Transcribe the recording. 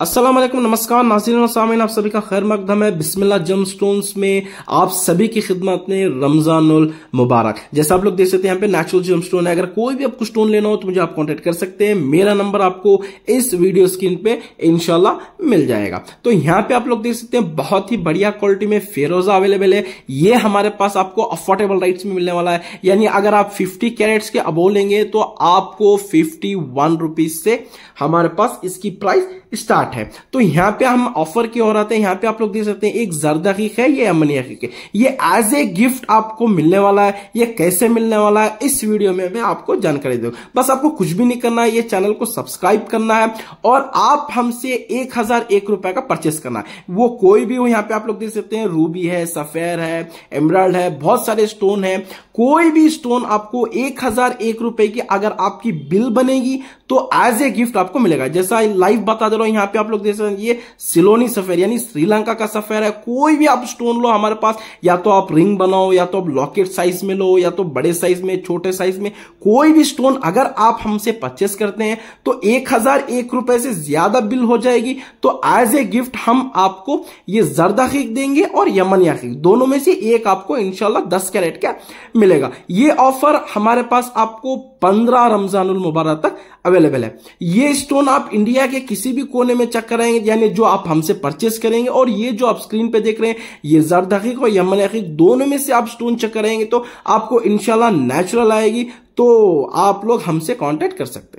असलम नमस्कार नाजीन सामिन आप सभी का खैर मकदम है बिस्मिल्लाह जम स्टोन्स में आप सभी की खिदमत में रमजानुल मुबारक जैसा आप लोग देख सकते हैं यहाँ पे नेचुरल जम स्टोन है अगर कोई भी आपको स्टोन लेना हो तो मुझे आप कांटेक्ट कर सकते हैं मेरा नंबर आपको इस वीडियो स्क्रीन पे इनशाला मिल जाएगा तो यहाँ पे आप लोग देख सकते हैं बहुत ही बढ़िया क्वालिटी में फेरोजा अवेलेबल है ये हमारे पास आपको अफोर्डेबल राइट में मिलने वाला है यानी अगर आप फिफ्टी कैरेट्स के अबो लेंगे तो आपको फिफ्टी से हमारे पास इसकी प्राइस स्टार्ट साठ है तो यहां पे हम ऑफर की ओर आते हैं यहां पे आप लोग देख सकते हैं एक जर्द हकीक है ये अमनी हकीक है ये एज ए गिफ्ट आपको मिलने वाला है ये कैसे मिलने वाला है इस वीडियो में मैं आपको जानकारी दूंगा बस आपको कुछ भी नहीं करना है ये चैनल को सब्सक्राइब करना है और आप हमसे एक हजार एक रुपए का परचेस करना है वो कोई भी हो यहाँ पे आप लोग देख सकते हैं रूबी है सफेर है एमराल्ड है बहुत सारे स्टोन है कोई भी स्टोन आपको एक हजार एक रुपए की अगर आपकी बिल बनेगी तो एज ए गिफ्ट आपको मिलेगा जैसा लाइव बता दे रहा हूं यहाँ पे पे आप लोग देख सकते हैं ये सिलोनी सफेर यानी श्रीलंका का सफेर है कोई भी आप स्टोन लो हमारे पास या तो आप रिंग बनाओ या तो आप लॉकेट साइज में लो या तो बड़े साइज में छोटे साइज में कोई भी स्टोन अगर आप हमसे परचेस करते हैं तो एक हजार एक रुपए से ज्यादा बिल हो जाएगी तो एज ए गिफ्ट हम आपको ये जरदा खीक देंगे और यमन याकीक दोनों में से एक आपको इनशाला दस कैरेट का मिलेगा ये ऑफर हमारे पास आपको पंद्रह रमजान मुबारक तक अवेलेबल है ये स्टोन आप इंडिया के किसी भी कोने में चेक कराएंगे यानी जो आप हमसे परचेस करेंगे और ये जो आप स्क्रीन पे देख रहे हैं ये जर्द हकीक और यमन हकीक दोनों में से आप स्टोन चेक कराएंगे तो आपको इनशाला नेचुरल आएगी तो आप लोग हमसे कॉन्टेक्ट कर सकते हैं